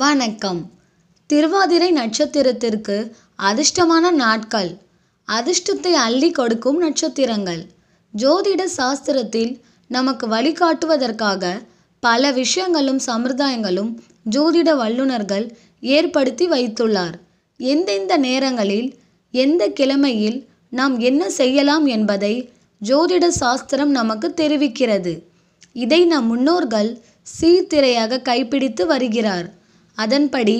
வணக்கம் திருவாதிரை நட்சத்திரத்திற்கு அதிர்ஷ்டமான நாட்கள் அதிர்ஷ்டத்தை அள்ளி கொடுக்கும் நட்சத்திரங்கள் ஜோதிட சாஸ்திரத்தில் நமக்கு வழிகாட்டுவதற்காக பல விஷயங்களும் சம்பிரதாயங்களும் ஜோதிட வல்லுநர்கள் ஏற்படுத்தி வைத்துள்ளார் எந்தெந்த நேரங்களில் எந்த கிழமையில் நாம் என்ன செய்யலாம் என்பதை ஜோதிட சாஸ்திரம் நமக்கு தெரிவிக்கிறது இதை நம் முன்னோர்கள் சீர்திரையாக கைப்பிடித்து வருகிறார் அதன்படி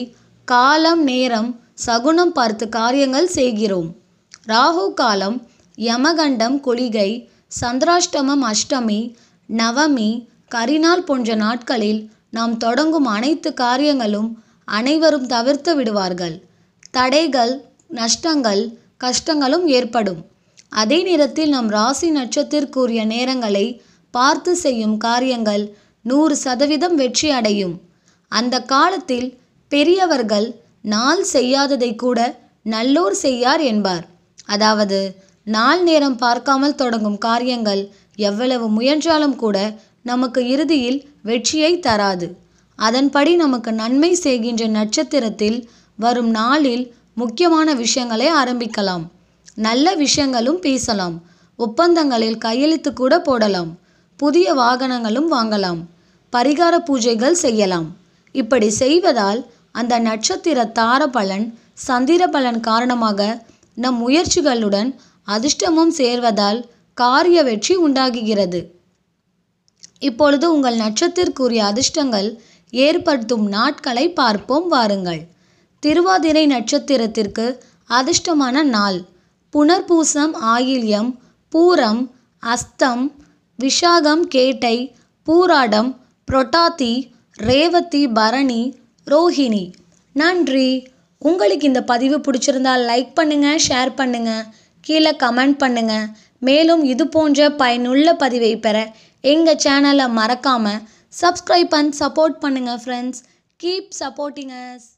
காலம் நேரம் சகுனம் பார்த்து காரியங்கள் செய்கிறோம் ராகு காலம் யமகண்டம் கொளிகை சந்திராஷ்டமம் அஷ்டமி நவமி கரிநாள் போன்ற நாட்களில் நாம் தொடங்கும் அனைத்து காரியங்களும் அனைவரும் தவிர்த்து விடுவார்கள் தடைகள் நஷ்டங்கள் கஷ்டங்களும் ஏற்படும் அதே நேரத்தில் நம் ராசி நட்சத்திற்குரிய நேரங்களை பார்த்து செய்யும் காரியங்கள் நூறு சதவீதம் வெற்றி அடையும் அந்த காலத்தில் பெரியவர்கள் நாள் செய்யாததை கூட நல்லோர் செய்யார் என்பார் அதாவது நாள் நேரம் பார்க்காமல் தொடங்கும் காரியங்கள் எவ்வளவு முயன்றாலும் கூட நமக்கு இறுதியில் வெற்றியை தராது அதன்படி நமக்கு நன்மை செய்கின்ற நட்சத்திரத்தில் வரும் நாளில் முக்கியமான விஷயங்களை ஆரம்பிக்கலாம் நல்ல விஷயங்களும் பேசலாம் ஒப்பந்தங்களில் கையெழுத்து கூட போடலாம் புதிய வாகனங்களும் வாங்கலாம் பரிகார பூஜைகள் செய்யலாம் இப்படி செய்வதால் அந்த நட்சத்திர தார பலன் சந்திர பலன் காரணமாக நம் முயற்சிகளுடன் அதிர்ஷ்டமும் சேர்வதால் காரிய வெற்றி உண்டாகுகிறது இப்பொழுது உங்கள் நட்சத்திற்குரிய அதிர்ஷ்டங்கள் ஏற்படுத்தும் நாட்களை பார்ப்போம் வாருங்கள் திருவாதிரை நட்சத்திரத்திற்கு அதிர்ஷ்டமான நாள் புனர்பூசம் ஆயில்யம் பூரம் அஸ்தம் விஷாகம் கேட்டை பூராடம் புரொட்டாத்தி ரேவதி பரணி ரோஹிணி நன்றி உங்களுக்கு இந்த பதிவு பிடிச்சிருந்தா லைக் பண்ணுங்கள் ஷேர் பண்ணுங்கள் கீழே கமெண்ட் பண்ணுங்கள் மேலும் இது போன்ற பயனுள்ள பதிவை பெற எங்கள் சேனலை மறக்காமல் சப்ஸ்கிரைப் அண்ட் சப்போர்ட் பண்ணுங்கள் ஃப்ரெண்ட்ஸ் கீப் சப்போர்ட்டிங் அஸ்